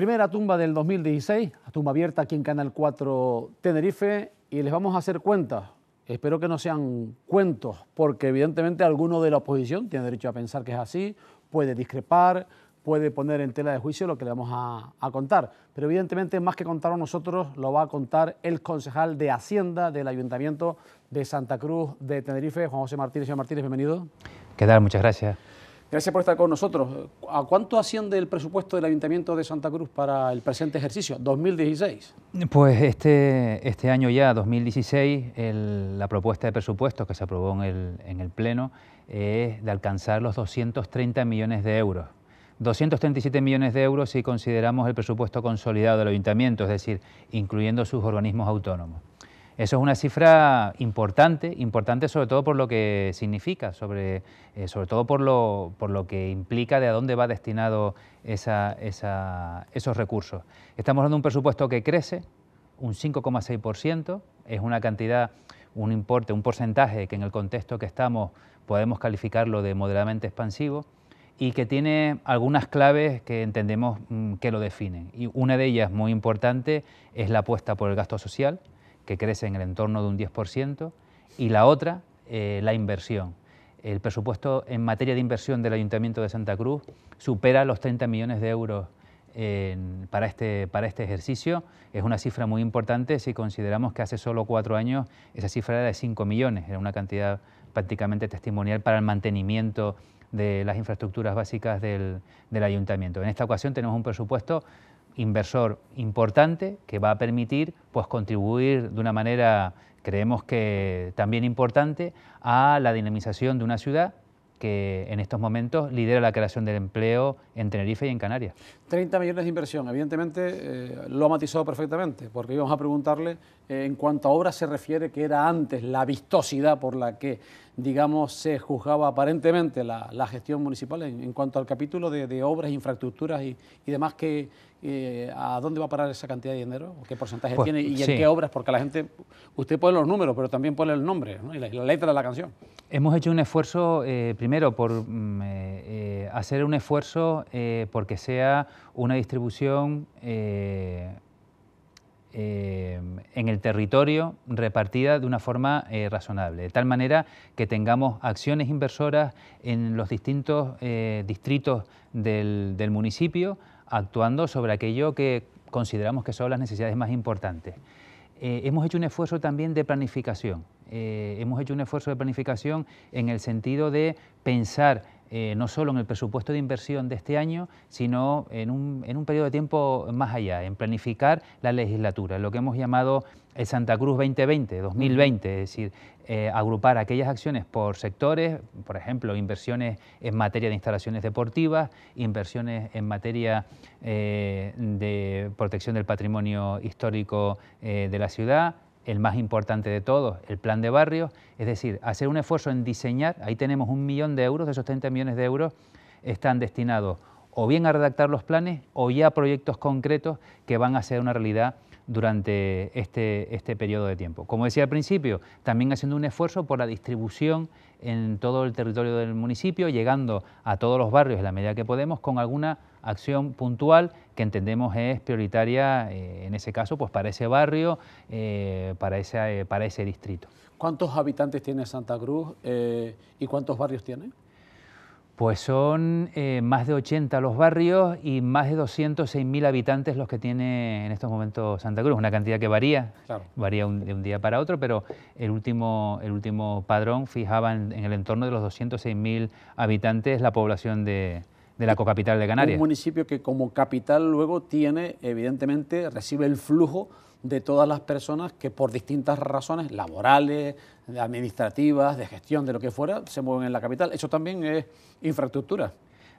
Primera tumba del 2016, tumba abierta aquí en Canal 4 Tenerife y les vamos a hacer cuentas. Espero que no sean cuentos, porque evidentemente alguno de la oposición tiene derecho a pensar que es así, puede discrepar, puede poner en tela de juicio lo que le vamos a, contar. Pero evidentemente más que contarlo nosotros, lo va a contar el concejal de Hacienda del Ayuntamiento de Santa Cruz de Tenerife, Juan José Martínez. Señor Martínez, bienvenido. ¿Qué tal? Muchas gracias. Gracias por estar con nosotros. ¿A cuánto asciende el presupuesto del Ayuntamiento de Santa Cruz para el presente ejercicio, 2016? Pues este, este año ya, 2016, la propuesta de presupuesto que se aprobó en en el Pleno es de alcanzar los 230 millones de euros. 237 millones de euros si consideramos el presupuesto consolidado del ayuntamiento, es decir, incluyendo sus organismos autónomos. Eso es una cifra importante, importante sobre todo por lo que significa, sobre, eh, todo por lo, que implica de a dónde va destinado esos recursos. Estamos hablando de un presupuesto que crece un 5,6%, es una cantidad, un importe, un porcentaje que en el contexto que estamos podemos calificarlo de moderadamente expansivo y que tiene algunas claves que entendemos mm, que lo definen. Y una de ellas muy importante es la apuesta por el gasto social que crece en el entorno de un 10%, y la otra, eh, la inversión. El presupuesto en materia de inversión del Ayuntamiento de Santa Cruz supera los 30 millones de euros para, este, para este ejercicio. Es una cifra muy importante si consideramos que hace solo cuatro años esa cifra era de 5 millones, era una cantidad prácticamente testimonial para el mantenimiento de las infraestructuras básicas del, del ayuntamiento. En esta ocasión tenemos un presupuesto inversor importante que va a permitir pues, contribuir de una manera, creemos que también importante, a la dinamización de una ciudad que en estos momentos lidera la creación del empleo en Tenerife y en Canarias. 30 millones de inversión, evidentemente eh, lo ha matizado perfectamente, porque íbamos a preguntarle en cuanto a obras se refiere que era antes la vistosidad por la que, digamos, se juzgaba aparentemente la, gestión municipal en, cuanto al capítulo de, obras, infraestructuras y, demás que, eh, ¿a dónde va a parar esa cantidad de dinero? ¿Qué porcentaje pues, tiene y en qué obras? Porque la gente, usted pone los números, pero también pone el nombre y la, letra de la canción. Hemos hecho un esfuerzo, eh, primero, por mm, eh, hacer un esfuerzo porque sea una distribución eh, en el territorio repartida de una forma eh, razonable, de tal manera que tengamos acciones inversoras en los distintos eh, distritos del, municipio, actuando sobre aquello que consideramos que son las necesidades más importantes. hemos hecho un esfuerzo también de planificación. hemos hecho un esfuerzo de planificación en el sentido de pensar eh, no solo en el presupuesto de inversión de este año, sino en un, en un periodo de tiempo más allá, en planificar la legislatura, lo que hemos llamado el Santa Cruz 2020, 2020, es decir, eh, agrupar aquellas acciones por sectores, por ejemplo, inversiones en materia de instalaciones deportivas, inversiones en materia eh, de protección del patrimonio histórico de la ciudad, el más importante de todos, el plan de barrios, es decir, hacer un esfuerzo en diseñar, ahí tenemos un millón de euros, de esos 30 millones de euros están destinados o bien a redactar los planes o ya a proyectos concretos que van a ser una realidad durante este, este periodo de tiempo. Como decía al principio, también haciendo un esfuerzo por la distribución en todo el territorio del municipio, llegando a todos los barrios en la medida que podemos con alguna acción puntual que entendemos es prioritaria eh, en ese caso pues para ese barrio, eh, para, ese, eh, para ese distrito. ¿Cuántos habitantes tiene Santa Cruz y cuántos barrios tiene? Pues son más de 80 los barrios y más de 206.000 habitantes los que tiene en estos momentos Santa Cruz, una cantidad que varía, varía de un día para otro, pero el último, el último padrón fijaba en, en el entorno de los 206.000 habitantes la población de, de la cocapital de Canarias. Un municipio que como capital luego tiene, evidentemente, recibe el flujo de todas las personas que por distintas razones laborales, administrativas, de gestión, de lo que fuera, se mueven en la capital. Eso también es infraestructura.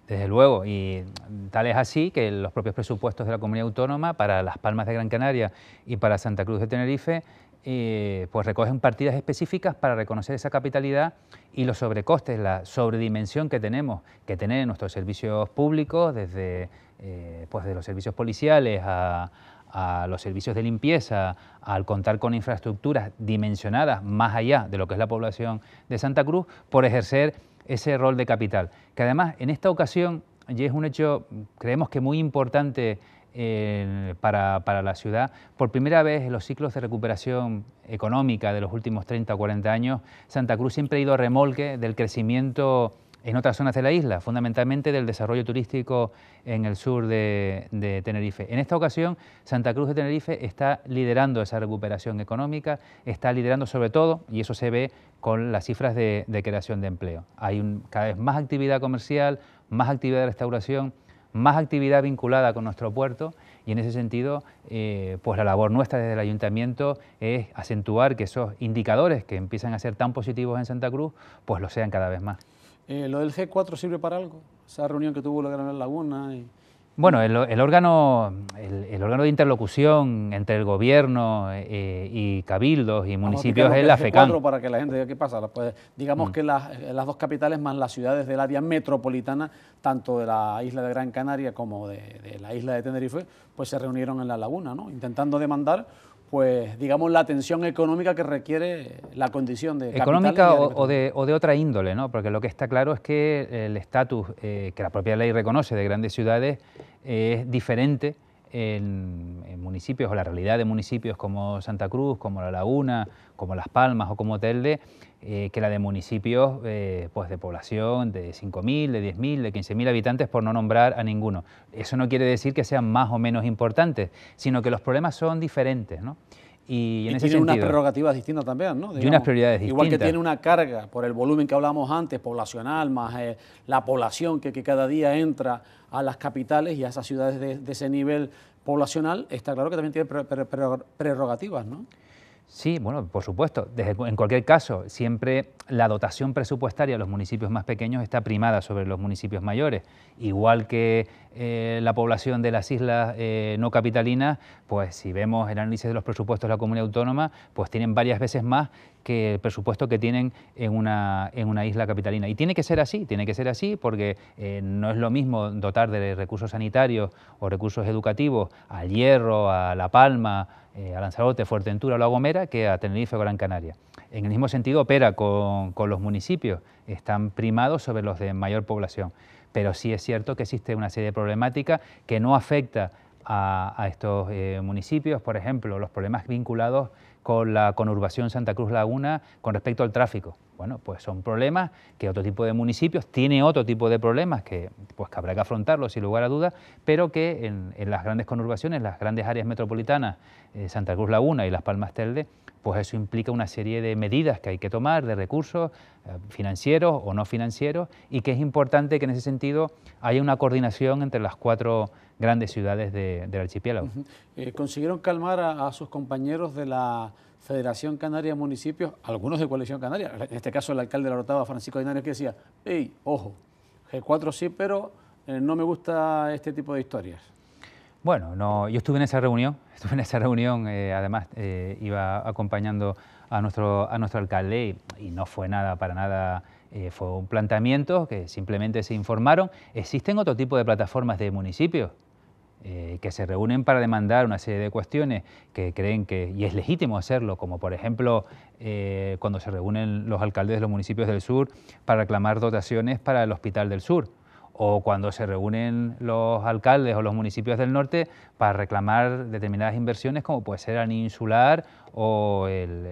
Desde luego, y tal es así que los propios presupuestos de la comunidad autónoma para Las Palmas de Gran Canaria y para Santa Cruz de Tenerife eh, pues recogen partidas específicas para reconocer esa capitalidad y los sobrecostes, la sobredimensión que tenemos que tener en nuestros servicios públicos, desde eh, pues de los servicios policiales a, a los servicios de limpieza, al contar con infraestructuras dimensionadas más allá de lo que es la población de Santa Cruz, por ejercer ese rol de capital. Que además en esta ocasión, y es un hecho, creemos que muy importante eh, para, la ciudad. Por primera vez en los ciclos de recuperación económica de los últimos 30 o 40 años, Santa Cruz siempre ha ido a remolque del crecimiento en otras zonas de la isla, fundamentalmente del desarrollo turístico en el sur de, Tenerife. En esta ocasión, Santa Cruz de Tenerife está liderando esa recuperación económica, está liderando sobre todo, y eso se ve con las cifras de, creación de empleo. Hay cada vez más actividad comercial, más actividad de restauración, más actividad vinculada con nuestro puerto y en ese sentido, eh, pues la labor nuestra desde el ayuntamiento es acentuar que esos indicadores que empiezan a ser tan positivos en Santa Cruz, pues lo sean cada vez más. Eh, ¿Lo del G4 sirve para algo? Esa reunión que tuvo la Gran Laguna... Y bueno, el, órgano, el, órgano de interlocución entre el gobierno eh, y cabildos y municipios es la FECAN. Para que la gente diga qué pasa. Pues, digamos mm. que eh, las, dos capitales más las ciudades del área metropolitana, tanto de la isla de Gran Canaria como de, la isla de Tenerife, pues se reunieron en la laguna, ¿no? intentando demandar pues digamos la atención económica que requiere la condición de económica o, de, otra índole, ¿no? Porque lo que está claro es que el estatus eh, que la propia ley reconoce de grandes ciudades eh, es diferente en, en, municipios o la realidad de municipios como Santa Cruz, como La Laguna, como Las Palmas o como Telde eh, que la de municipios eh, pues de población de 5.000, de 10.000, de 15.000 habitantes, por no nombrar a ninguno. Eso no quiere decir que sean más o menos importantes, sino que los problemas son diferentes. ¿no? Y, unas prerrogativas distintas también, ¿no? y unas prioridades distintas. Igual que tiene una carga por el volumen que hablábamos antes, poblacional, más eh, la población que, cada día entra a las capitales y a esas ciudades de, de ese nivel poblacional, está claro que también tiene prerrogativas, ¿no? Sí, bueno, por supuesto. en cualquier caso, siempre la dotación presupuestaria a los municipios más pequeños está primada sobre los municipios mayores. Igual que eh, la población de las islas eh, no capitalinas, pues si vemos el análisis de los presupuestos de la comunidad autónoma, pues tienen varias veces más que el presupuesto que tienen en una, en una isla capitalina. Y tiene que ser así, tiene que ser así porque eh, no es lo mismo dotar de recursos sanitarios o recursos educativos al Hierro, a La Palma, eh, a Lanzarote, Fuerteventura o La Gomera que a Tenerife o Gran Canaria. En el mismo sentido opera con, los municipios, están primados sobre los de mayor población. Pero sí es cierto que existe una serie de problemáticas que no afecta a, estos eh, municipios, por ejemplo, los problemas vinculados con la conurbación Santa Cruz Laguna con respecto al tráfico. Bueno, pues son problemas que otro tipo de municipios tiene otro tipo de problemas que, pues, que habrá que afrontarlos sin lugar a dudas, pero que en, las grandes conurbaciones, las grandes áreas metropolitanas, eh, Santa Cruz Laguna y Las Palmas Telde, pues eso implica una serie de medidas que hay que tomar, de recursos eh, financieros o no financieros, y que es importante que en ese sentido haya una coordinación entre las cuatro grandes ciudades del archipiélago. Eh, ¿Consiguieron calmar a, sus compañeros de la Federación Canaria Municipios, algunos de Coalición Canaria? En este caso el alcalde de la Orotava, Francisco Dinario, que decía, hey, ojo, G4 sí, pero eh, no me gusta este tipo de historias. Bueno, no, yo estuve en esa reunión, estuve en esa reunión, eh, además iba acompañando a nuestro, a nuestro alcalde y, no fue nada, para nada, fue un planteamiento que simplemente se informaron. Existen otro tipo de plataformas de municipios, eh, que se reúnen para demandar una serie de cuestiones que creen que, y es legítimo hacerlo, como por ejemplo eh, cuando se reúnen los alcaldes de los municipios del sur para reclamar dotaciones para el Hospital del Sur, o cuando se reúnen los alcaldes o los municipios del norte para reclamar determinadas inversiones, como puede ser Insular o el,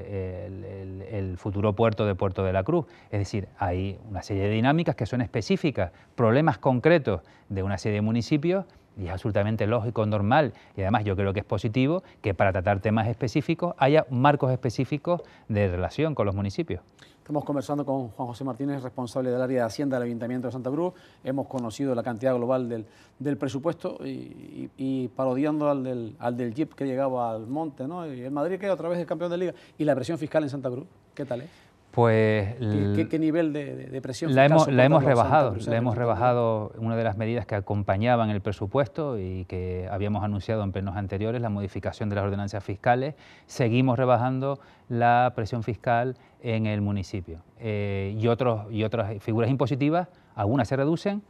el futuro puerto de Puerto de la Cruz. Es decir, hay una serie de dinámicas que son específicas, problemas concretos de una serie de municipios y es absolutamente lógico, normal, y además yo creo que es positivo que para tratar temas específicos haya marcos específicos de relación con los municipios. Estamos conversando con Juan José Martínez, responsable del área de Hacienda del Ayuntamiento de Santa Cruz. Hemos conocido la cantidad global del, presupuesto y, parodiando al del, al Jeep que llegaba al monte, ¿no? Y el Madrid que otra vez el campeón de liga. ¿Y la presión fiscal en Santa Cruz? ¿Qué tal es? Pues ¿Qué, nivel de, presión? La hemos, la hemos rebajado, la hemos rebajado una de las medidas que acompañaban el presupuesto y que habíamos anunciado en plenos anteriores, la modificación de las ordenanzas fiscales. Seguimos rebajando la presión fiscal en el municipio. Eh, y, y otras figuras impositivas, algunas se reducen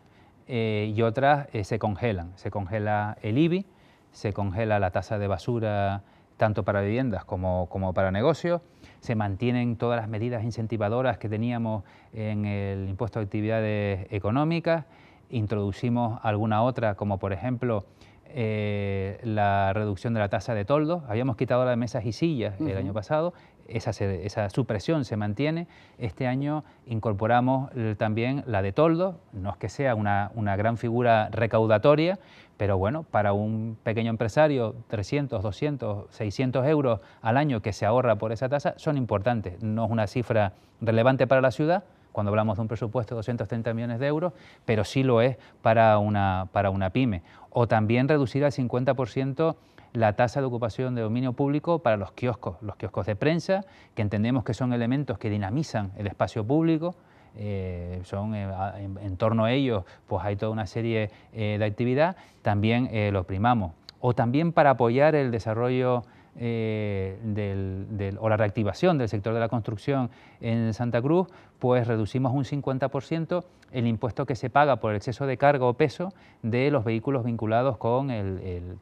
eh, y otras eh, se congelan. Se congela el IBI, se congela la tasa de basura tanto para viviendas como para negocios se mantienen todas las medidas incentivadoras que teníamos en el impuesto de actividades económicas, introducimos alguna otra, como por ejemplo eh, la reducción de la tasa de toldos. Habíamos quitado la de mesas y sillas el año pasado esa, supresión se mantiene. Este año incorporamos también la de Toldo, no es que sea una, gran figura recaudatoria, pero bueno, para un pequeño empresario, 300, 200, 600 euros al año que se ahorra por esa tasa son importantes. No es una cifra relevante para la ciudad, cuando hablamos de un presupuesto de 230 millones de euros, pero sí lo es para una, para una pyme. O también reducir al 50% la tasa de ocupación de dominio público para los kioscos, los kioscos de prensa, que entendemos que son elementos que dinamizan el espacio público. Eh, son eh, en, torno a ellos, pues hay toda una serie eh, de actividad, también lo primamos. O también para apoyar el desarrollo eh, o la reactivación del sector de la construcción en Santa Cruz, pues reducimos un 50% el impuesto que se paga por el exceso de carga o peso de los vehículos vinculados con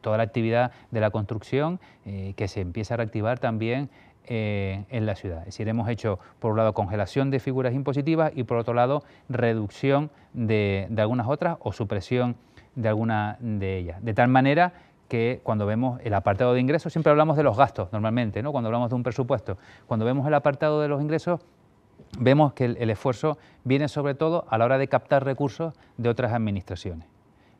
toda la actividad de la construcción eh, que se empieza a reactivar también eh, en la ciudad. Es decir, hemos hecho por un lado congelación de figuras impositivas y por otro lado reducción de, de algunas otras o supresión de alguna de ellas. De tal manera que cuando vemos el apartado de ingresos, siempre hablamos de los gastos normalmente, ¿no? cuando hablamos de un presupuesto. Cuando vemos el apartado de los ingresos, vemos que el, esfuerzo viene sobre todo a la hora de captar recursos de otras administraciones.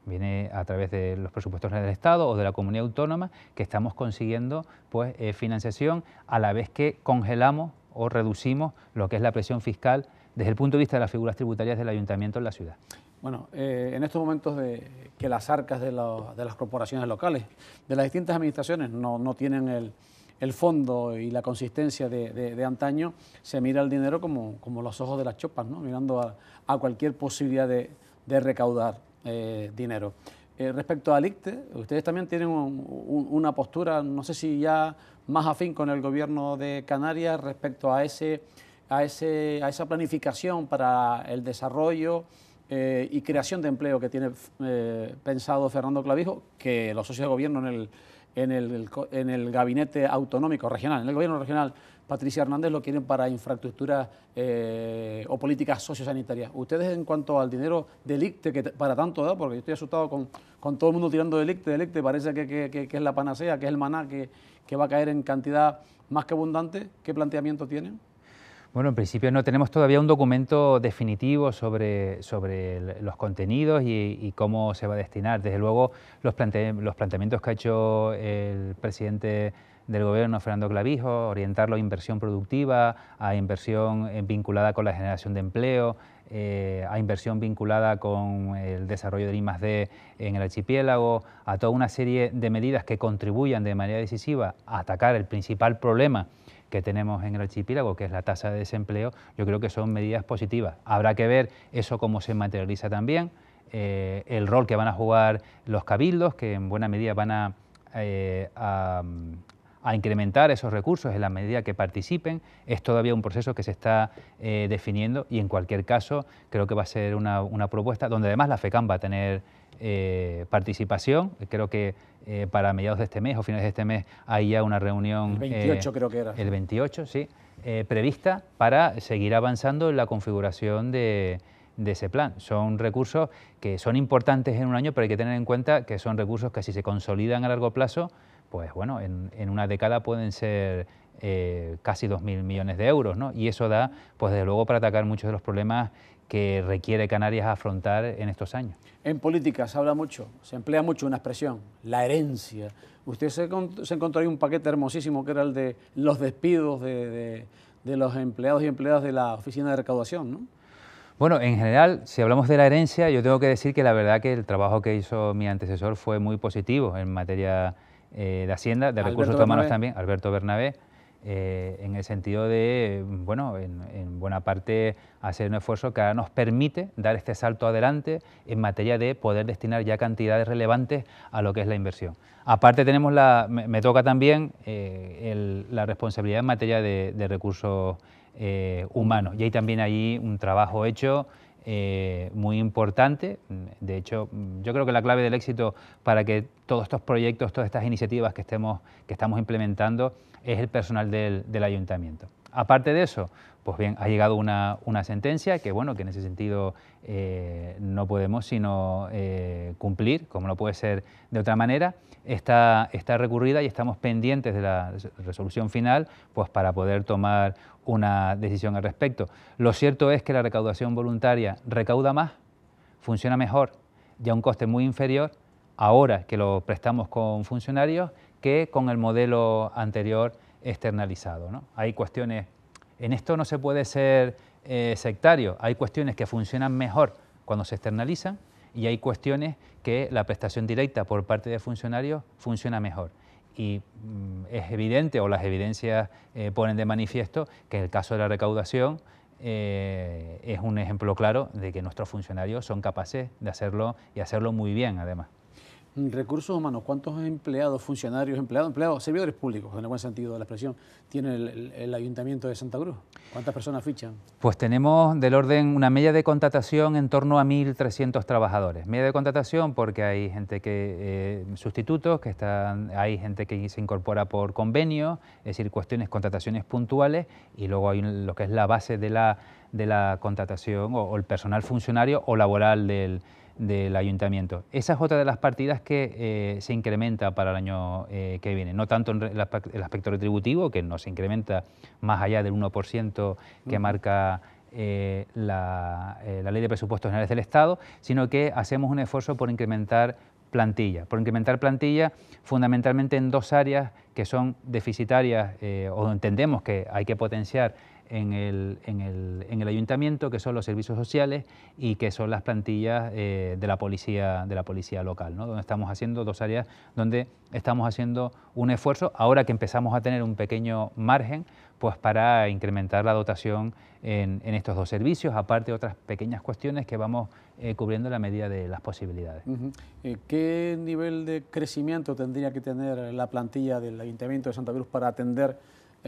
Viene a través de los presupuestos del Estado o de la comunidad autónoma que estamos consiguiendo pues, eh, financiación a la vez que congelamos o reducimos lo que es la presión fiscal desde el punto de vista de las figuras tributarias del ayuntamiento en la ciudad. Bueno, eh, en estos momentos de, que las arcas de, las corporaciones locales, de las distintas administraciones, no, no tienen el, el, fondo y la consistencia de, antaño, se mira el dinero como, los ojos de las chopas, ¿no? mirando a, cualquier posibilidad de, recaudar eh, dinero. Eh, respecto a ICTE, ustedes también tienen una postura, no sé si ya más afín con el gobierno de Canarias respecto a, ese, a, ese, a esa planificación para el desarrollo eh, y creación de empleo que tiene eh, pensado Fernando Clavijo, que los socios de gobierno en el, en, el, gabinete autonómico regional, en el gobierno regional, Patricia Hernández lo quieren para infraestructuras eh, o políticas sociosanitarias. Ustedes en cuanto al dinero del e, que para tanto da, porque estoy asustado con, con todo el mundo tirando del ICTE, e parece que, que, que es la panacea, que es el maná, que, va a caer en cantidad más que abundante, ¿qué planteamiento tienen? Bueno, en principio no tenemos todavía un documento definitivo sobre, los contenidos y, cómo se va a destinar. Desde luego, los, planteamientos que ha hecho el presidente del gobierno Fernando Clavijo, orientarlo a inversión productiva, a inversión eh, vinculada con la generación de empleo, eh, a inversión vinculada con el desarrollo del I+.D. en el archipiélago, a toda una serie de medidas que contribuyan de manera decisiva a atacar el principal problema que tenemos en el archipiélago, que es la tasa de desempleo, yo creo que son medidas positivas. Habrá que ver eso cómo se materializa también, eh, el rol que van a jugar los cabildos, que en buena medida van eh, a, incrementar esos recursos en la medida que participen. Es todavía un proceso que se está eh, definiendo y en cualquier caso creo que va a ser una, una propuesta donde además la FECAM va a tener eh, participación. Creo que eh, para mediados de este mes o finales de este mes hay ya una reunión. El 28 eh, creo que era. El 28, sí. prevista para seguir avanzando en la configuración de, ese plan. Son recursos que son importantes en un año, pero hay que tener en cuenta que son recursos que si se consolidan a largo plazo, pues bueno, en, una década pueden ser eh, casi 2.000 millones de euros, Y eso da, pues desde luego, para atacar muchos de los problemas que requiere Canarias afrontar en estos años. En política se habla mucho, se emplea mucho una expresión, la herencia. Usted se, encontró ahí un paquete hermosísimo que era el de los despidos de, los empleados y empleadas de la oficina de recaudación, ¿no? Bueno, en general, si hablamos de la herencia, yo tengo que decir que la verdad que el trabajo que hizo mi antecesor fue muy positivo en materia eh, de Hacienda, de recursos humanos también, Alberto Bernabé, eh, en el sentido de, bueno, en, buena parte hacer un esfuerzo que ahora nos permite dar este salto adelante en materia de poder destinar ya cantidades relevantes a lo que es la inversión. Aparte tenemos la, me, toca también eh, la responsabilidad en materia de, recursos eh, humanos y hay también ahí un trabajo hecho eh, muy importante. De hecho, yo creo que la clave del éxito para que todos estos proyectos, todas estas iniciativas que, que estamos implementando es el personal del ayuntamiento. Aparte de eso, pues bien, ha llegado una, sentencia que, bueno, que en ese sentido eh, no podemos sino eh, cumplir, como no puede ser de otra manera, está, está recurrida y estamos pendientes de la resolución final pues, para poder tomar una decisión al respecto. Lo cierto es que la recaudación voluntaria recauda más, funciona mejor y a un coste muy inferior ahora que lo prestamos con funcionarios que con el modelo anterior externalizado. ¿no? Hay cuestiones, en esto no se puede ser eh, sectario, hay cuestiones que funcionan mejor cuando se externalizan y hay cuestiones que la prestación directa por parte de funcionarios funciona mejor. Y mm, es evidente, o las evidencias eh, ponen de manifiesto, que el caso de la recaudación eh, es un ejemplo claro de que nuestros funcionarios son capaces de hacerlo y hacerlo muy bien además. Recursos humanos, ¿cuántos empleados, funcionarios, empleados, empleados, servidores públicos, en el buen sentido de la expresión, tiene el, Ayuntamiento de Santa Cruz? ¿Cuántas personas fichan? Pues tenemos del orden una media de contratación en torno a 1.300 trabajadores. Media de contratación porque hay gente que, eh, sustitutos, que están, hay gente que se incorpora por convenio, es decir, cuestiones, contrataciones puntuales, y luego hay lo que es la base de la, de la contratación o el personal funcionario o laboral del del ayuntamiento. Esa es otra de las partidas que eh, se incrementa para el año eh, que viene, no tanto en el aspecto retributivo, que no se incrementa más allá del 1% que marca eh, la, Ley de Presupuestos Generales del Estado, sino que hacemos un esfuerzo por incrementar plantilla, por incrementar plantilla fundamentalmente en dos áreas que son deficitarias o entendemos que hay que potenciar en el, ayuntamiento, que son los servicios sociales y que son las plantillas eh, de, la policía, de la policía local, ¿no? donde estamos haciendo dos áreas donde estamos haciendo un esfuerzo, ahora que empezamos a tener un pequeño margen, pues para incrementar la dotación en, estos dos servicios, aparte de otras pequeñas cuestiones que vamos eh, cubriendo en la medida de las posibilidades. Eh, ¿Qué nivel de crecimiento tendría que tener la plantilla del Ayuntamiento de Santa Cruz para atender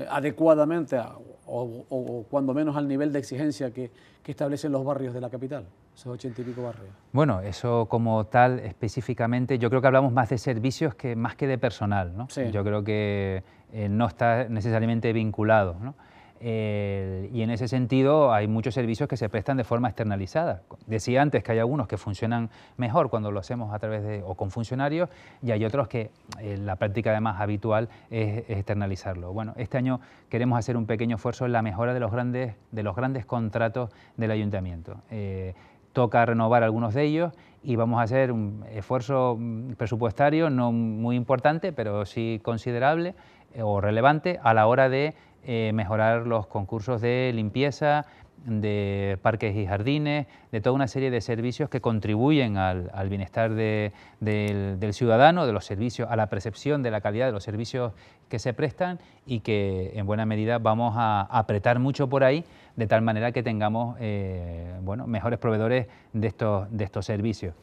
eh, adecuadamente o, cuando menos al nivel de exigencia que, establecen los barrios de la capital, esos ochenta y pico barrios. Bueno, eso como tal específicamente, yo creo que hablamos más de servicios que más que de personal, ¿no? Yo creo que eh, no está necesariamente vinculado, ¿no? y en ese sentido hay muchos servicios que se prestan de forma externalizada. Decía antes que hay algunos que funcionan mejor cuando lo hacemos a través de o con funcionarios y hay otros que eh, la práctica además habitual es, externalizarlo. Bueno, este año queremos hacer un pequeño esfuerzo en la mejora de los grandes, de los grandes contratos del ayuntamiento. Eh, toca renovar algunos de ellos y vamos a hacer un esfuerzo mm, presupuestario no muy importante, pero sí considerable eh, o relevante a la hora de eh, mejorar los concursos de limpieza, de parques y jardines, de toda una serie de servicios que contribuyen al, bienestar del, ciudadano, de los servicios, a la percepción de la calidad de los servicios que se prestan y que en buena medida vamos a apretar mucho por ahí de tal manera que tengamos eh, bueno, mejores proveedores de estos, de estos servicios.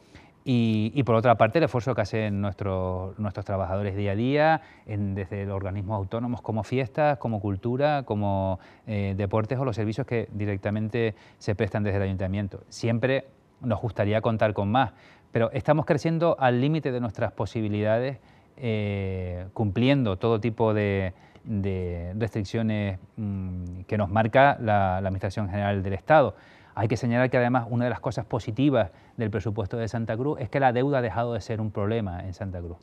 Y, por otra parte, el esfuerzo que hacen nuestros, trabajadores día a día, desde los organismos autónomos como fiestas, como cultura, como eh, deportes o los servicios que directamente se prestan desde el ayuntamiento. Siempre nos gustaría contar con más, pero estamos creciendo al límite de nuestras posibilidades, eh, cumpliendo todo tipo de, restricciones mm, que nos marca la Administración General del Estado. Hay que señalar que además una de las cosas positivas del presupuesto de Santa Cruz es que la deuda ha dejado de ser un problema en Santa Cruz.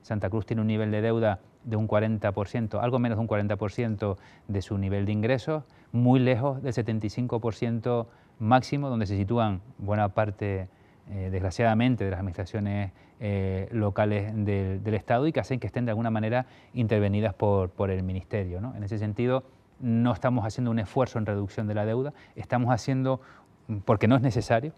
Santa Cruz tiene un nivel de deuda de un 40%, algo menos de un 40% de su nivel de ingresos, muy lejos del 75% máximo donde se sitúan buena parte, eh, desgraciadamente, de las administraciones eh, locales del, Estado y que hacen que estén de alguna manera intervenidas por, por el Ministerio. ¿no? En ese sentido, no estamos haciendo un esfuerzo en reducción de la deuda, estamos haciendo, mm, porque no es necesario,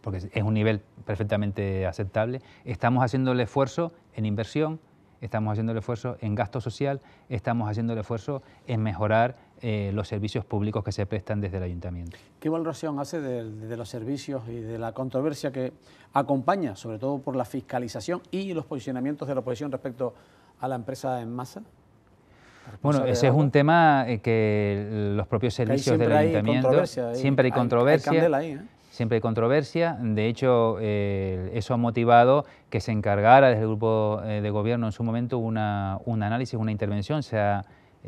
porque es un nivel perfectamente aceptable, estamos haciendo el esfuerzo en inversión, estamos haciendo el esfuerzo en gasto social, estamos haciendo el esfuerzo en mejorar eh, los servicios públicos que se prestan desde el ayuntamiento. ¿Qué valoración hace de, los servicios y de la controversia que acompaña, sobre todo por la fiscalización y los posicionamientos de la oposición respecto a la empresa en masa? Bueno, ese es un tema eh, que los propios servicios del ayuntamiento... siempre hay controversia. ¿eh? Siempre hay controversia, de hecho eh, eso ha motivado que se encargara desde el grupo de gobierno en su momento un análisis, una intervención, o sea,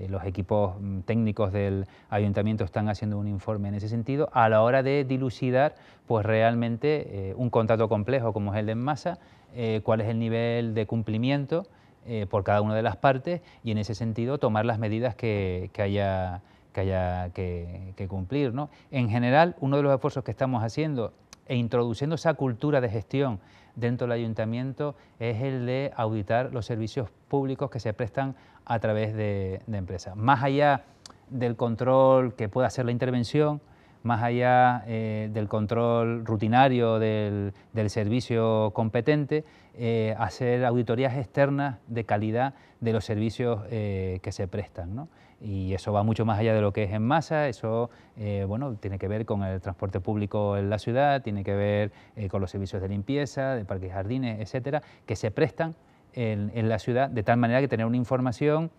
los equipos mm, técnicos del ayuntamiento están haciendo un informe en ese sentido, a la hora de dilucidar pues realmente un contrato complejo como es el de Enmasa, eh, cuál es el nivel de cumplimiento eh, por cada una de las partes y en ese sentido tomar las medidas que, haya, que, cumplir. En general, uno de los esfuerzos que estamos haciendo e introduciendo esa cultura de gestión dentro del ayuntamiento es el de auditar los servicios públicos que se prestan a través de, empresas. Más allá del control que pueda hacer la intervención, más allá eh, del control rutinario del servicio competente, eh, hacer auditorías externas de calidad de los servicios eh, que se prestan. Y eso va mucho más allá de lo que es en masa, eso eh, bueno, tiene que ver con el transporte público en la ciudad, tiene que ver con los servicios de limpieza, de parques y jardines, etcétera, que se prestan en, la ciudad de tal manera que tener una información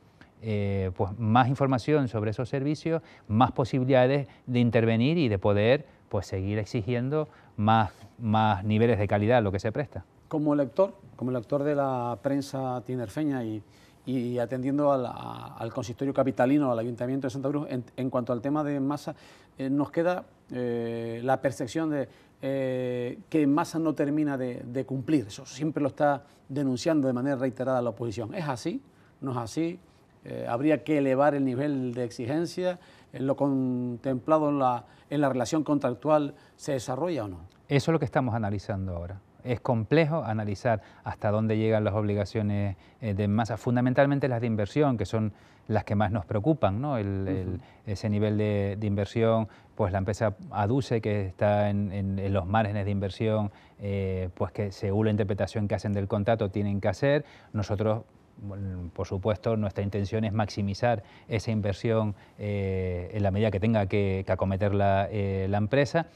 pues más información sobre esos servicios, más posibilidades de intervenir y de poder pues, seguir exigiendo más, más niveles de calidad a lo que se presta como lector, como lector de la prensa tinerfeña y, atendiendo al, consistorio capitalino, al ayuntamiento de Santa Cruz, en, cuanto al tema de masa, eh, nos queda eh, la percepción de eh, que masa no termina de, cumplir. Eso siempre lo está denunciando de manera reiterada la oposición. ¿Es así? ¿No es así? ¿Habría que elevar el nivel de exigencia? ¿Lo contemplado en la relación contractual se desarrolla o no? Eso es lo que estamos analizando ahora es complejo analizar hasta dónde llegan las obligaciones eh, de masa, fundamentalmente las de inversión, que son las que más nos preocupan, ese nivel de, inversión, pues la empresa aduce que está en, los márgenes de inversión, eh, pues que según la interpretación que hacen del contrato tienen que hacer. Nosotros por supuesto, nuestra intención es maximizar esa inversión eh, en la medida que tenga que, acometer la empresa.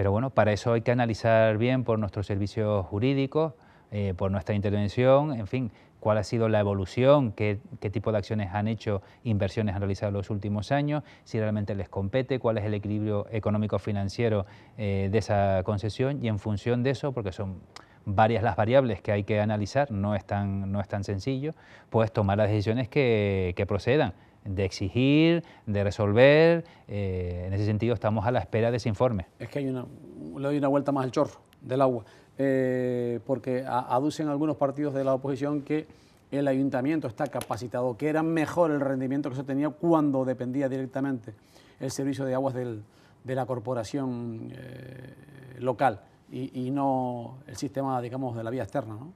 Pero bueno, para eso hay que analizar bien por nuestros servicios jurídicos, eh, por nuestra intervención, en fin, cuál ha sido la evolución, qué, tipo de acciones han hecho, inversiones han realizado en los últimos años, si realmente les compete, cuál es el equilibrio económico-financiero eh, de esa concesión y en función de eso, porque son varias las variables que hay que analizar, no es tan, no es tan sencillo, pues tomar las decisiones que, que procedan de exigir, de resolver. Eh, en ese sentido estamos a la espera de ese informe. Es que hay le doy una vuelta más al chorro del agua, eh, porque aducen algunos partidos de la oposición que el ayuntamiento está capacitado, que era mejor el rendimiento que se tenía cuando dependía directamente el servicio de aguas del, de la corporación eh, local y, y, no el sistema, digamos, de la vía externa. ¿no?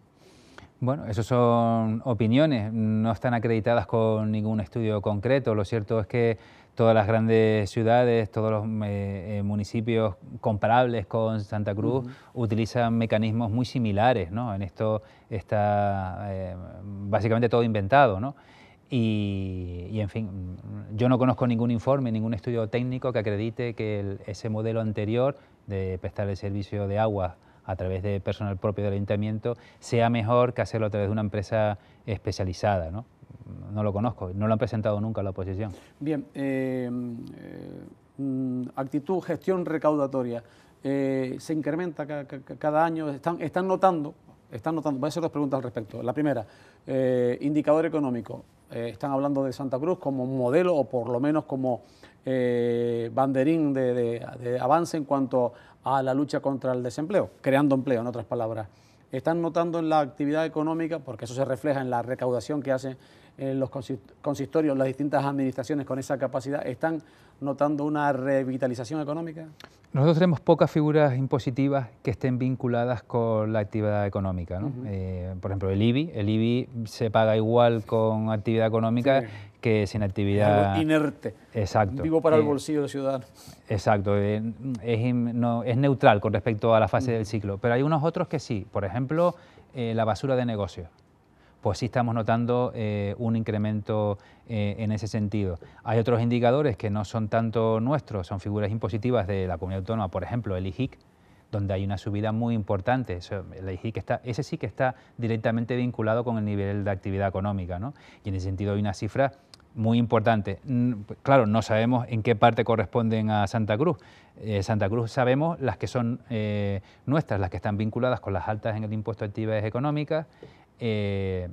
Bueno, eso son opiniones, no están acreditadas con ningún estudio concreto. Lo cierto es que todas las grandes ciudades, todos los eh, eh, municipios comparables con Santa Cruz utilizan mecanismos muy similares, ¿no? En esto está eh, básicamente todo inventado, ¿no? Y, en fin, yo no conozco ningún informe, ningún estudio técnico que acredite que ese modelo anterior de prestar el servicio de agua a través de personal propio del ayuntamiento sea mejor que hacerlo a través de una empresa especializada. No, no lo conozco, no lo han presentado nunca a la oposición. Bien, eh, mm, mm, actitud, gestión recaudatoria. Eh, se incrementa cada año, están, están notando, están notando, voy a hacer dos preguntas al respecto. La primera, eh, indicador económico. están hablando de Santa Cruz como modelo o por lo menos como eh, banderín de, avance en cuanto a la lucha contra el desempleo, creando empleo, en otras palabras. Están notando en la actividad económica, porque eso se refleja en la recaudación que hacen eh, los consistorios, las distintas administraciones con esa capacidad, están notando una revitalización económica? Nosotros tenemos pocas figuras impositivas que estén vinculadas con la actividad económica. Eh, por ejemplo, el IBI. El IBI se paga igual con actividad económica que sin actividad... inerte. Exacto. Vivo para el eh, bolsillo del ciudadano. Exacto, eh, es, no, es, neutral con respecto a la fase mm. del ciclo, pero hay unos otros que sí, por ejemplo, eh, la basura de negocios pues sí estamos notando un incremento en ese sentido. Hay otros indicadores que no son tanto nuestros, son figuras impositivas de la comunidad autónoma, por ejemplo, el IGIC, donde hay una subida muy importante. Eso, que está, ese sí que está directamente vinculado con el nivel de actividad económica. Y en ese sentido hay una cifra muy importante. Mm, claro, no sabemos en qué parte corresponden a Santa Cruz. Eh, Santa Cruz sabemos las que son eh, nuestras, las que están vinculadas con las altas en el impuesto a actividades económicas, eh,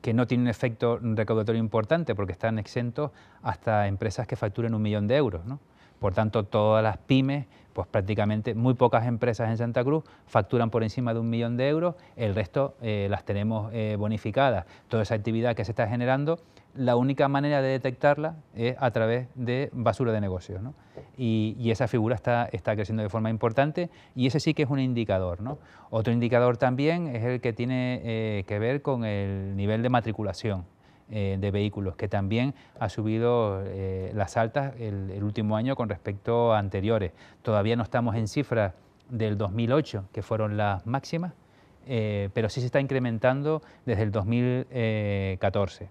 que no tienen efecto recaudatorio importante porque están exentos hasta empresas que facturen un millón de euros. ¿no? Por tanto, todas las pymes, pues prácticamente muy pocas empresas en Santa Cruz facturan por encima de un millón de euros, el resto eh, las tenemos eh, bonificadas. Toda esa actividad que se está generando, la única manera de detectarla es a través de basura de negocios. Y, esa figura está, creciendo de forma importante y ese sí que es un indicador. Otro indicador también es el que tiene eh, que ver con el nivel de matriculación. Eh, de vehículos, que también ha subido eh, las altas el, último año con respecto a anteriores. Todavía no estamos en cifras del 2008, que fueron las máximas, eh, pero sí se está incrementando desde el 2014.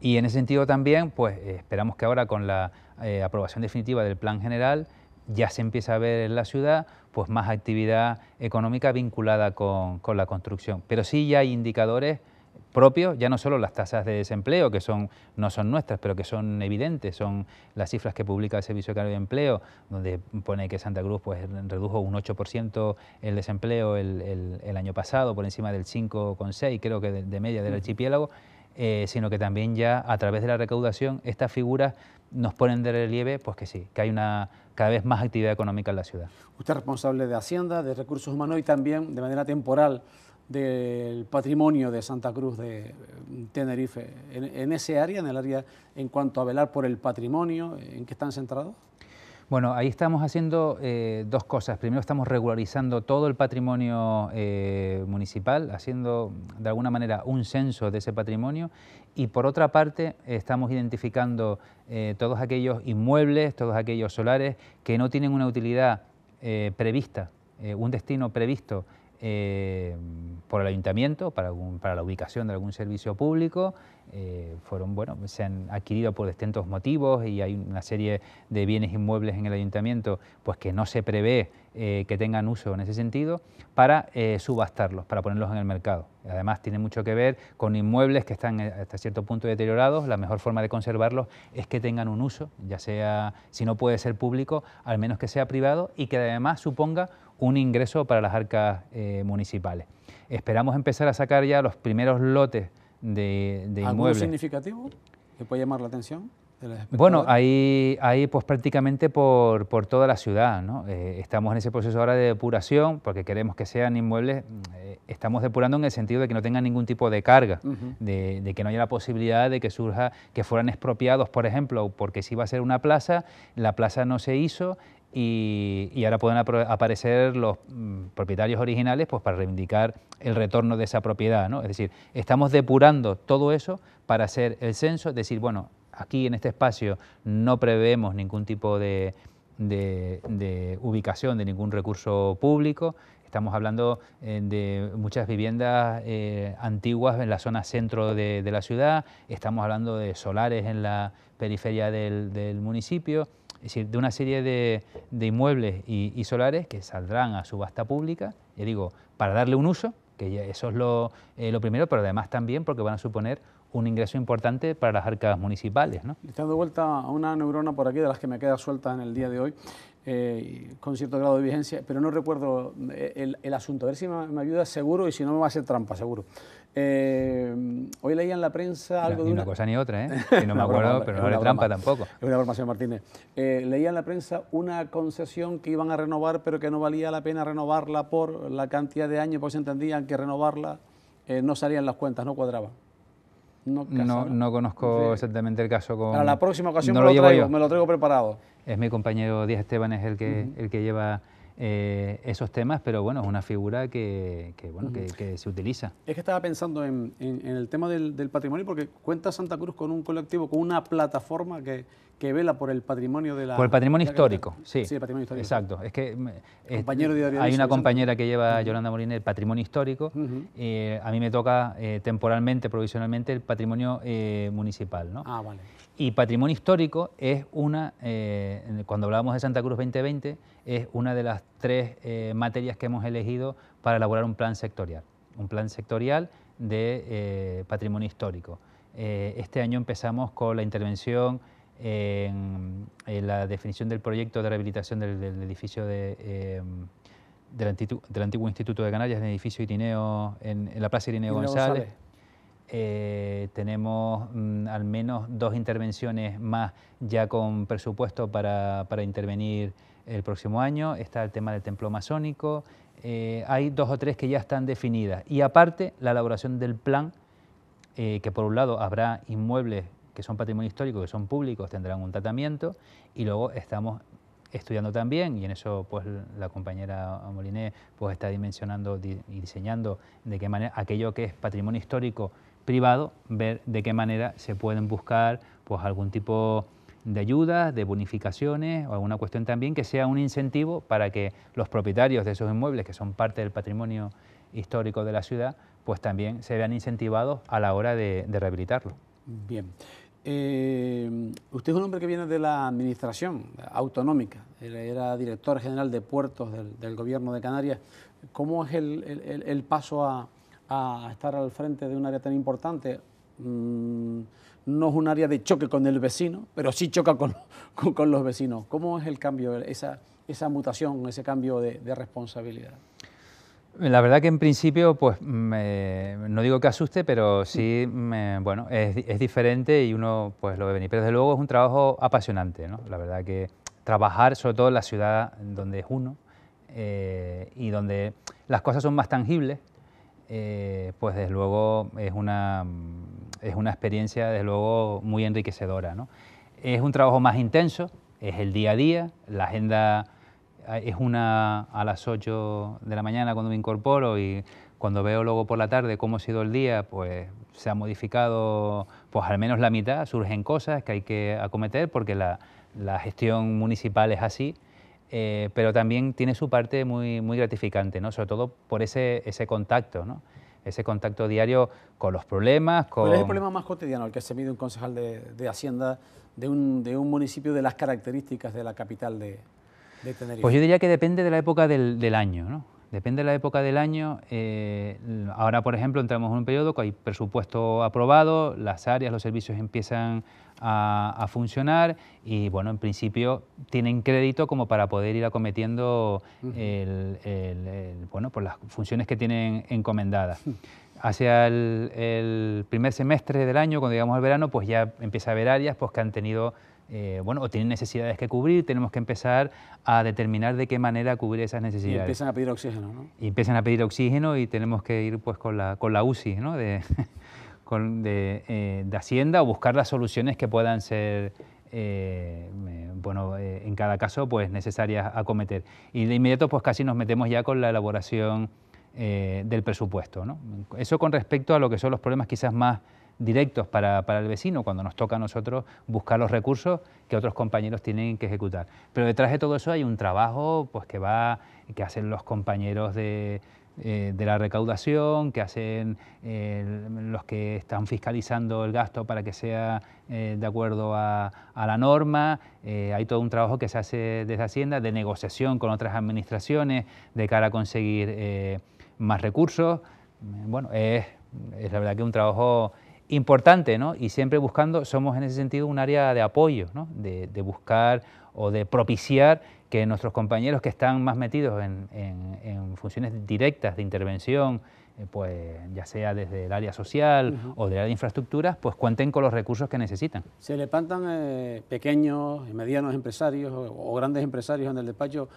Y en ese sentido también, pues esperamos que ahora con la aprobación definitiva del plan general ya se empieza a ver en la ciudad pues más actividad económica vinculada con, con la construcción. Pero sí ya hay indicadores propio, ya no solo las tasas de desempleo, que son, no son nuestras, pero que son evidentes, son las cifras que publica el Servicio de, de Empleo, donde pone que Santa Cruz pues, redujo un 8% el desempleo el, el, año pasado, por encima del 5,6, creo que de, media del archipiélago, eh, sino que también ya a través de la recaudación estas figuras nos ponen de relieve pues que sí, que hay una cada vez más actividad económica en la ciudad. Usted es responsable de Hacienda, de Recursos Humanos y también de manera temporal del patrimonio de Santa Cruz de eh, Tenerife, en, ese área, en el área en cuanto a velar por el patrimonio, ¿en qué están centrados? Bueno, ahí estamos haciendo eh, dos cosas. Primero estamos regularizando todo el patrimonio eh, municipal, haciendo de alguna manera un censo de ese patrimonio y por otra parte estamos identificando todos aquellos inmuebles, todos aquellos solares que no tienen una utilidad prevista, un destino previsto eh, por el ayuntamiento para, la ubicación de algún servicio público. Eh, fueron, bueno, se han adquirido por distintos motivos y hay una serie de bienes inmuebles en el ayuntamiento pues que no se prevé eh, que tengan uso en ese sentido para subastarlos, para ponerlos en el mercado. Además tiene mucho que ver con inmuebles que están hasta cierto punto deteriorados. La mejor forma de conservarlos es que tengan un uso, ya sea, si no puede ser público, al menos que sea privado y que además suponga un ingreso para las arcas eh, municipales. Esperamos empezar a sacar ya los primeros lotes de, de inmuebles. significativo que puede llamar la atención? Bueno, ahí, ahí, pues prácticamente por, toda la ciudad, ¿no? Eh, estamos en ese proceso ahora de depuración porque queremos que sean inmuebles, eh, estamos depurando en el sentido de que no tengan ningún tipo de carga, de, de, que no haya la posibilidad de que surja, que fueran expropiados, por ejemplo, porque si iba a ser una plaza, la plaza no se hizo y, ahora pueden aparecer los mm, propietarios originales pues, para reivindicar el retorno de esa propiedad. Es decir, estamos depurando todo eso para hacer el censo, es decir, bueno, aquí en este espacio no preveemos ningún tipo de, de, ubicación de ningún recurso público, estamos hablando eh, de muchas viviendas eh, antiguas en la zona centro de, la ciudad, estamos hablando de solares en la periferia del municipio, es decir, de una serie de, inmuebles y, solares que saldrán a subasta pública, ya digo, para darle un uso, que eso es lo, eh, lo, primero, pero además también porque van a suponer un ingreso importante para las arcas municipales. ¿no? Le dando vuelta a una neurona por aquí, de las que me queda suelta en el día de hoy, eh, con cierto grado de vigencia, pero no recuerdo eh, el, asunto. A ver si me, me, ayuda, seguro, y si no me va a hacer trampa, seguro. Eh, hoy leía en la prensa algo de. una... cosa ni otra, ¿eh? no me acuerdo, pero no era trampa tampoco. Es una información, Martínez. Eh, leía en la prensa una concesión que iban a renovar, pero que no valía la pena renovarla por la cantidad de años, pues entendían que renovarla eh, no salían las cuentas, no cuadraba. No, conozco exactamente el caso con... Para la próxima ocasión me, lo, traigo, me lo traigo preparado. Es mi compañero Díaz Esteban, es el que, el que lleva eh, esos temas, pero bueno, es una figura que, bueno, que, se utiliza. Es que estaba pensando en, el tema del, patrimonio, porque cuenta Santa Cruz con un colectivo, con una plataforma que, vela por el patrimonio de la... Por el patrimonio histórico, sí. Sí, el patrimonio histórico. Exacto. Es eh, hay una compañera que lleva a Yolanda Molina el patrimonio histórico. Eh, a mí me toca temporalmente, provisionalmente, el patrimonio municipal. ¿no? Ah, vale. Y patrimonio histórico es una, cuando hablábamos de Santa Cruz 2020, es una de las tres eh, materias que hemos elegido para elaborar un plan sectorial, un plan sectorial de eh, patrimonio histórico. Eh, este año empezamos con la intervención en, la definición del proyecto de rehabilitación del, edificio em, del, antiguo Instituto de Canarias, el edificio Irineo, en, la Plaza Irineo, González. tenemos mm, al menos dos intervenciones más ya con presupuesto para intervenir el próximo año, está el tema del templo masónico, eh, hay dos o tres que ya están definidas. Y aparte, la elaboración del plan, eh, que por un lado habrá inmuebles que son patrimonio histórico, que son públicos, tendrán un tratamiento, y luego estamos estudiando también, y en eso pues la compañera Moliné pues está dimensionando y diseñando de qué manera aquello que es patrimonio histórico privado, ver de qué manera se pueden buscar pues algún tipo de ayudas, de bonificaciones o alguna cuestión también que sea un incentivo para que los propietarios de esos inmuebles, que son parte del patrimonio histórico de la ciudad, pues también se vean incentivados a la hora de, rehabilitarlo. Bien. Eh, usted es un hombre que viene de la administración autonómica, era, director general de puertos del, gobierno de Canarias. ¿Cómo es el, paso a, estar al frente de un área tan importante? Mm, no es un área de choque con el vecino, pero sí choca con, con, los vecinos. ¿Cómo es el cambio, esa, esa mutación, ese cambio de, responsabilidad? La verdad que en principio, pues no digo que asuste, pero sí, bueno, es, diferente y uno pues lo ve venir. Pero desde luego es un trabajo apasionante, ¿no? La verdad que trabajar, sobre todo en la ciudad donde es uno eh, y donde las cosas son más tangibles, eh, pues desde luego es una, es una experiencia, desde luego, muy enriquecedora. Es un trabajo más intenso, es el día a día, la agenda ah, es una a las 8 de la mañana cuando me incorporo y cuando veo luego por la tarde cómo ha sido el día, pues se ha modificado pues al menos la mitad, surgen cosas que hay que acometer porque la, gestión municipal es así, eh, pero también tiene su parte muy, muy gratificante, ¿no? sobre todo por ese, ese contacto. ¿no? ese contacto diario con los problemas. Con... ¿Cuál es el problema más cotidiano al que se mide un concejal de, Hacienda de un, de un, municipio de las características de la capital de, Tenerife? Pues yo diría que depende de la época del, del año, ¿no? Depende de la época del año. Eh, ahora, por ejemplo, entramos en un periodo que hay presupuesto aprobado, las áreas, los servicios empiezan a, funcionar y, bueno, en principio tienen crédito como para poder ir acometiendo el, bueno, por las funciones que tienen encomendadas. Hacia el, primer semestre del año, cuando llegamos al verano, pues ya empieza a haber áreas pues, que han tenido eh, bueno, o tienen necesidades que cubrir, tenemos que empezar a determinar de qué manera cubrir esas necesidades. Y empiezan a pedir oxígeno, ¿no? Y empiezan a pedir oxígeno y tenemos que ir pues con la, con UCI, eh, De, Hacienda o buscar las soluciones que puedan ser, eh, bueno, en cada caso, pues necesarias a cometer. Y de inmediato pues casi nos metemos ya con la elaboración del presupuesto, ¿no? Eso con respecto a lo que son los problemas quizás más directos para, el vecino, cuando nos toca a nosotros buscar los recursos que otros compañeros tienen que ejecutar. Pero detrás de todo eso hay un trabajo pues, que, va, que hacen los compañeros de, eh, de la recaudación, que hacen eh, los que están fiscalizando el gasto para que sea eh, de acuerdo a, a la norma. hay todo un trabajo que se hace desde Hacienda de negociación con otras administraciones de cara a conseguir más recursos. Bueno, es, es la verdad que un trabajo importante, ¿no? Y siempre buscando, somos en ese sentido un área de apoyo, ¿no? de, buscar o de propiciar que nuestros compañeros que están más metidos en, funciones directas de intervención, eh, pues ya sea desde el área social o del área de infraestructuras, pues cuenten con los recursos que necesitan. ¿Se levantan eh, pequeños y medianos empresarios o, grandes empresarios en el despacho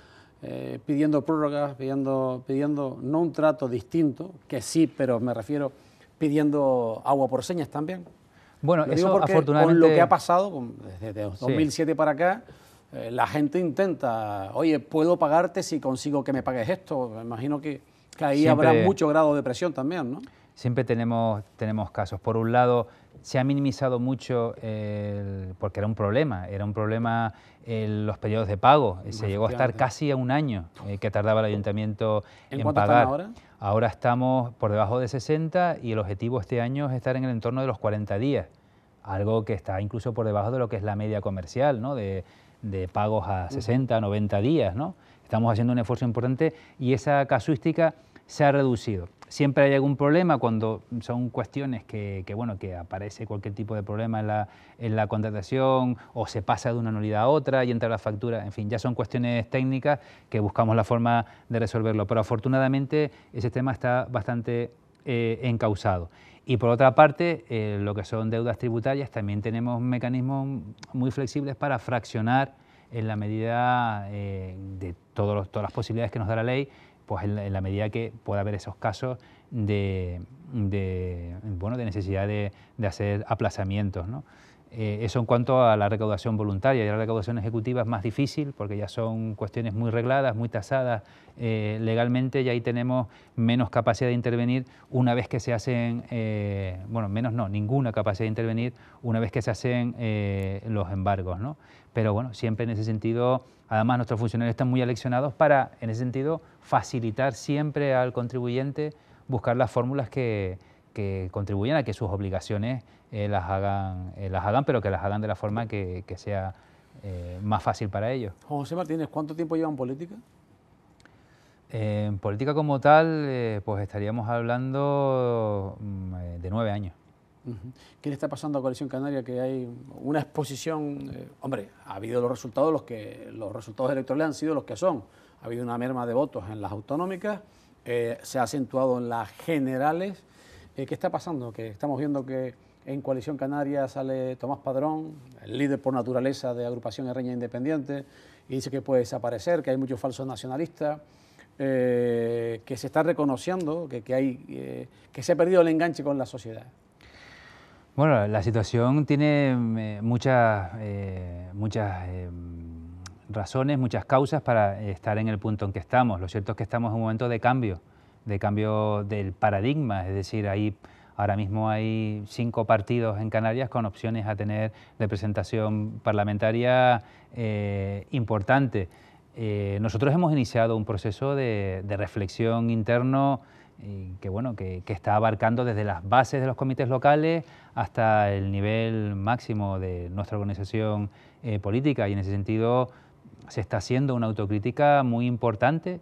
eh, pidiendo prórrogas, pidiendo, pidiendo no un trato distinto, que sí, pero me refiero pidiendo agua por señas también. Bueno, lo eso porque afortunadamente... Con lo que ha pasado desde 2007 para acá, eh, la gente intenta, oye, puedo pagarte si consigo que me pagues esto. Me imagino que, ahí habrá mucho grado de presión también, ¿no? Siempre tenemos, tenemos casos. Por un lado, se ha minimizado mucho, porque era un problema, era un problema los periodos de pago. Se llegó a estar casi a un año eh, que tardaba el ayuntamiento en, en cuánto Están ahora? Ahora estamos por debajo de 60 y el objetivo este año es estar en el entorno de los 40 días, algo que está incluso por debajo de lo que es la media comercial, ¿no? de, pagos a 60, 90 días. ¿no? Estamos haciendo un esfuerzo importante y esa casuística se ha reducido. Siempre hay algún problema cuando son cuestiones que, que bueno, que aparece cualquier tipo de problema en la, en la, contratación o se pasa de una anualidad a otra y entra la factura. En fin, ya son cuestiones técnicas que buscamos la forma de resolverlo. Pero afortunadamente ese tema está bastante eh, encausado. Y por otra parte, eh, lo que son deudas tributarias, también tenemos mecanismos muy flexibles para fraccionar en la medida eh, de todos todas las posibilidades que nos da la ley pues en la, medida que pueda haber esos casos de, bueno, de necesidad de, de hacer aplazamientos. ¿no? Eh, eso en cuanto a la recaudación voluntaria. Y la recaudación ejecutiva es más difícil porque ya son cuestiones muy regladas, muy tasadas eh, legalmente y ahí tenemos menos capacidad de intervenir una vez que se hacen, eh, bueno, menos no, ninguna capacidad de intervenir una vez que se hacen los embargos. Pero bueno, siempre en ese sentido, además nuestros funcionarios están muy aleccionados para, en ese sentido, facilitar siempre al contribuyente buscar las fórmulas que, que contribuyan a que sus obligaciones eh, las, hagan, eh, las hagan, pero que las hagan de la forma que, sea eh, más fácil para ellos. José Martínez, ¿cuánto tiempo lleva en política? en política como tal, pues estaríamos hablando mm, de nueve años. ¿Qué le está pasando a Coalición Canaria? Que hay una exposición, hombre, ha habido los resultados, los que los resultados electorales han sido los que son. Ha habido una merma de votos en las autonómicas, se ha acentuado en las generales. Eh, ¿Qué está pasando, que estamos viendo que en Coalición Canaria sale Tomás Padrón, el líder por naturaleza de Agrupación Herreña Independiente, y dice que puede desaparecer, que hay muchos falsos nacionalistas, eh, que se está reconociendo que, hay, eh, que se ha perdido el enganche con la sociedad. Bueno, la situación tiene muchas, muchas razones, muchas causas para estar en el punto en que estamos. Lo cierto es que estamos en un momento de cambio de cambio del paradigma, es decir, ahí ahora mismo hay cinco partidos en Canarias con opciones a tener representación parlamentaria eh, importante. Eh, nosotros hemos iniciado un proceso de, reflexión interno que, bueno, que, está abarcando desde las bases de los comités locales hasta el nivel máximo de nuestra organización eh, política y en ese sentido se está haciendo una autocrítica muy importante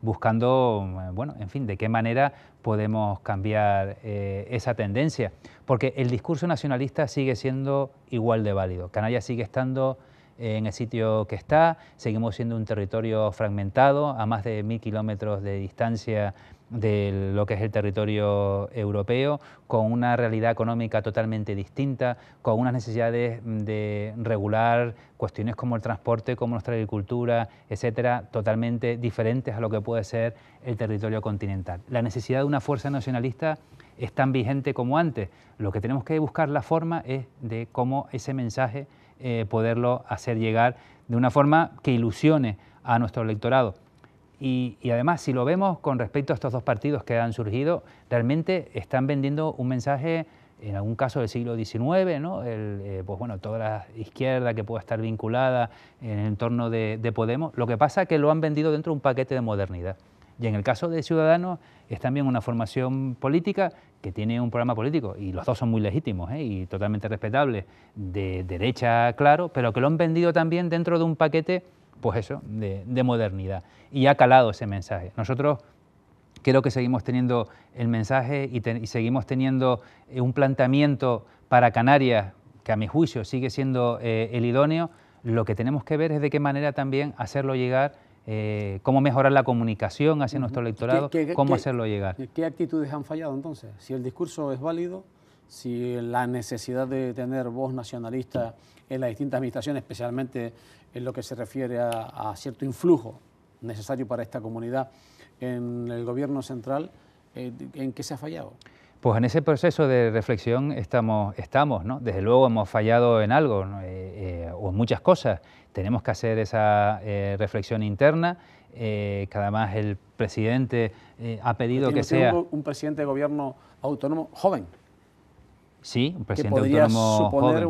buscando, eh, bueno, en fin, de qué manera podemos cambiar eh, esa tendencia. Porque el discurso nacionalista sigue siendo igual de válido. Canarias sigue estando en el sitio que está, seguimos siendo un territorio fragmentado a más de mil kilómetros de distancia de lo que es el territorio europeo, con una realidad económica totalmente distinta, con unas necesidades mm, de regular cuestiones como el transporte, como nuestra agricultura, etcétera, totalmente diferentes a lo que puede ser el territorio continental. La necesidad de una fuerza nacionalista es tan vigente como antes. Lo que tenemos que buscar la forma es de cómo ese mensaje eh, poderlo hacer llegar de una forma que ilusione a nuestro electorado. Y, además, si lo vemos con respecto a estos dos partidos que han surgido, realmente están vendiendo un mensaje, en algún caso del siglo XIX, ¿no? El, eh, pues bueno, toda la izquierda que pueda estar vinculada en el entorno de, Podemos. Lo que pasa es que lo han vendido dentro de un paquete de modernidad. Y en el caso de Ciudadanos es también una formación política que tiene un programa político, y los dos son muy legítimos ¿eh? y totalmente respetables, de derecha, claro, pero que lo han vendido también dentro de un paquete pues eso, de, modernidad. Y ha calado ese mensaje. Nosotros creo que seguimos teniendo el mensaje y, seguimos teniendo eh, un planteamiento para Canarias que a mi juicio sigue siendo eh, el idóneo, lo que tenemos que ver es de qué manera también hacerlo llegar, eh, cómo mejorar la comunicación hacia nuestro electorado, cómo hacerlo llegar. ¿Qué actitudes han fallado entonces? Si el discurso es válido, si la necesidad de tener voz nacionalista en las distintas administraciones, especialmente en lo que se refiere a, cierto influjo necesario para esta comunidad en el gobierno central, eh, ¿en qué se ha fallado? Pues en ese proceso de reflexión estamos, estamos ¿no? Desde luego hemos fallado en algo eh, eh, o en muchas cosas. Tenemos que hacer esa reflexión interna, ...cada más el presidente ha pedido que sea... Un, un presidente de gobierno autónomo joven. Sí, un presidente que podría suponer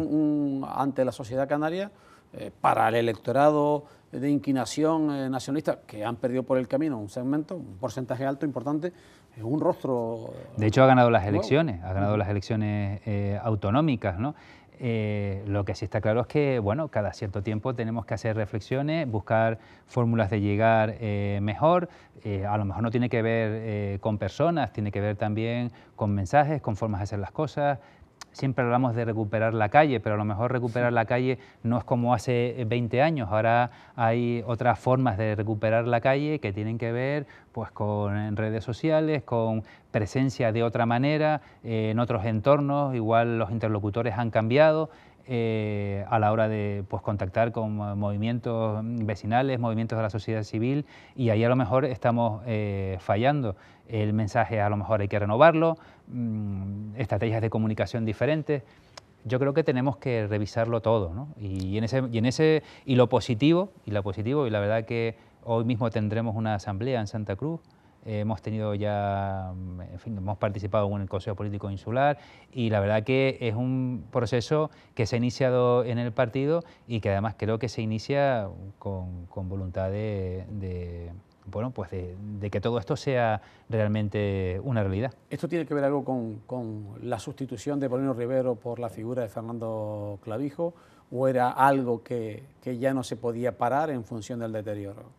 ante la sociedad canaria eh, para el electorado de inclinación eh, nacionalista, que han perdido por el camino un segmento, un porcentaje alto importante, es un rostro... De hecho, ha ganado las elecciones, ha ganado las elecciones eh, autonómicas, ¿no? lo que sí está claro es que, bueno, cada cierto tiempo tenemos que hacer reflexiones, buscar fórmulas de llegar mejor. a lo mejor no tiene que ver con personas, tiene que ver también con mensajes, con formas de hacer las cosas, siempre hablamos de recuperar la calle, pero a lo mejor recuperar la calle no es como hace 20 eh, años. Ahora hay otras formas de recuperar la calle que tienen que ver pues, con redes sociales, con presencia de otra manera, eh, en otros entornos, igual los interlocutores han cambiado. Eh, a la hora de pues, contactar con movimientos vecinales, movimientos de la sociedad civil y ahí a lo mejor estamos eh, fallando. El mensaje a lo mejor hay que renovarlo, mm, estrategias de comunicación diferentes. Yo creo que tenemos que revisarlo todo, Y, en ese, y lo positivo y lo positivo y la verdad que hoy mismo tendremos una asamblea en Santa Cruz eh, hemos tenido ya, mm, hemos participado en el Consejo Político Insular y la verdad que es un proceso que se ha iniciado en el partido y que además creo que se inicia con, voluntad de, bueno, pues de, que todo esto sea realmente una realidad. ¿Esto tiene que ver algo con, la sustitución de polino Rivero por la figura de Fernando Clavijo o era algo que ya no se podía parar en función del deterioro?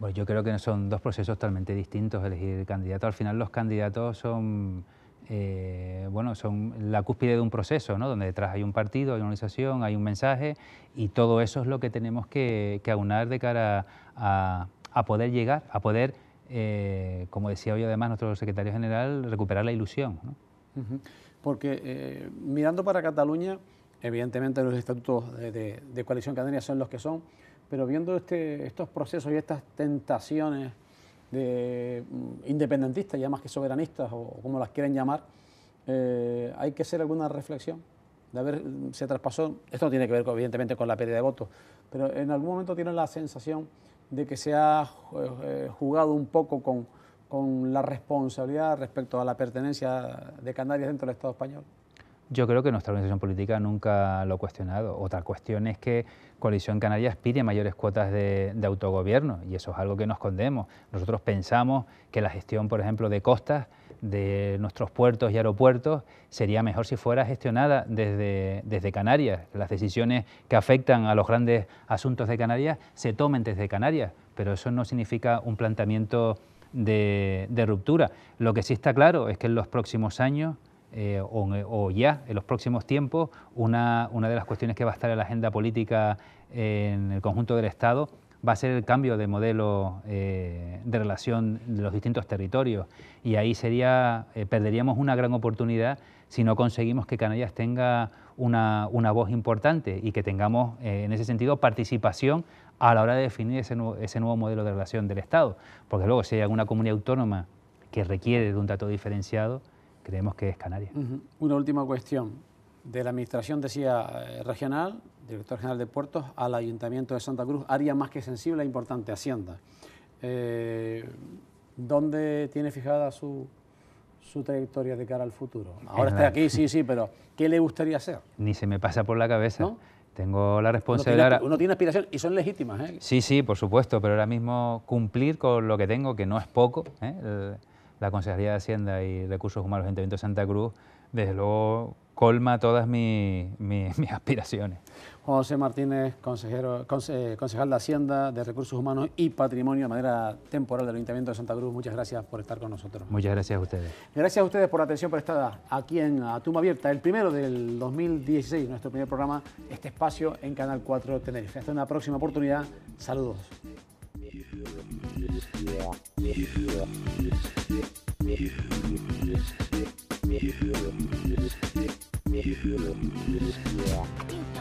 Pues yo creo que son dos procesos totalmente distintos elegir el candidato. Al final los candidatos son, eh, bueno, son la cúspide de un proceso, ¿no? donde detrás hay un partido, hay una organización, hay un mensaje y todo eso es lo que tenemos que, aunar de cara a, poder llegar, a poder, eh, como decía hoy además nuestro secretario general, recuperar la ilusión. Porque eh, mirando para Cataluña, evidentemente los estatutos de, coalición canaria son los que son pero viendo este, estos procesos y estas tentaciones de mm, independentistas, ya más que soberanistas o como las quieren llamar, eh, hay que hacer alguna reflexión de haber, mm, se traspasó, esto no tiene que ver evidentemente con la pérdida de votos, pero en algún momento tienen la sensación de que se ha eh, jugado un poco con, con la responsabilidad respecto a la pertenencia de Canarias dentro del Estado español. Yo creo que nuestra organización política nunca lo ha cuestionado. Otra cuestión es que Coalición Canarias pide mayores cuotas de, autogobierno y eso es algo que nos escondemos. Nosotros pensamos que la gestión, por ejemplo, de costas, de nuestros puertos y aeropuertos, sería mejor si fuera gestionada desde, desde Canarias. Las decisiones que afectan a los grandes asuntos de Canarias se tomen desde Canarias, pero eso no significa un planteamiento de ruptura. Lo que sí está claro es que en los próximos años eh, o, ya en los próximos tiempos, una, de las cuestiones que va a estar en la agenda política eh, en el conjunto del Estado va a ser el cambio de modelo eh, de relación de los distintos territorios y ahí sería perderíamos una gran oportunidad si no conseguimos que Canarias tenga una, voz importante y que tengamos en ese sentido participación a la hora de definir ese, ese nuevo modelo de relación del Estado, porque luego si hay alguna comunidad autónoma que requiere de un trato diferenciado, creemos que es Canarias. Una última cuestión. De la administración, decía, eh, regional, director general de puertos, al ayuntamiento de Santa Cruz, área más que sensible e importante, Hacienda. Eh, ¿Dónde tiene fijada su, su trayectoria de cara al futuro? Ahora está aquí, sí, sí, pero ¿qué le gustaría hacer? Ni se me pasa por la cabeza. Tengo la responsabilidad... Uno tiene, uno aspiraciones y son legítimas, ¿eh? Sí, sí, por supuesto, pero ahora mismo cumplir con lo que tengo, que no es poco, la Consejería de Hacienda y Recursos Humanos del Ayuntamiento de Santa Cruz, desde luego colma todas mis, aspiraciones. José Martínez, consejero, Consejal concejal de Hacienda, de Recursos Humanos y Patrimonio de manera temporal del Ayuntamiento de Santa Cruz, muchas gracias por estar con nosotros. Muchas gracias a ustedes. Gracias a ustedes por la atención prestada aquí en A Tumba Abierta, el primero del 2016, nuestro primer programa, este espacio en Canal 4 Tenerife. Hasta una próxima oportunidad, saludos. mais Yeah.